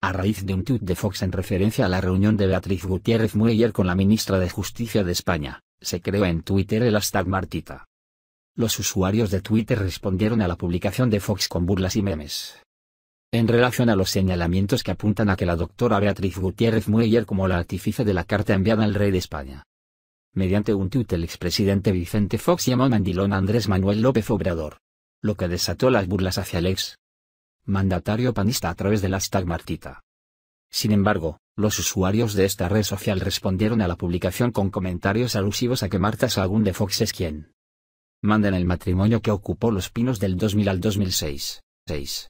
a raíz de un tuit de Fox en referencia a la reunión de Beatriz Gutiérrez Mueller con la ministra de Justicia de España, se creó en Twitter el hashtag Martita. Los usuarios de Twitter respondieron a la publicación de Fox con burlas y memes. En relación a los señalamientos que apuntan a que la doctora Beatriz Gutiérrez Mueller como la artífice de la carta enviada al rey de España. Mediante un tuit el expresidente Vicente Fox llamó mandilón Andrés Manuel López Obrador. Lo que desató las burlas hacia el ex mandatario panista a través del hashtag Martita. Sin embargo, los usuarios de esta red social respondieron a la publicación con comentarios alusivos a que Marta Sagún de Fox es quien Mandan el matrimonio que ocupó los pinos del 2000 al 2006.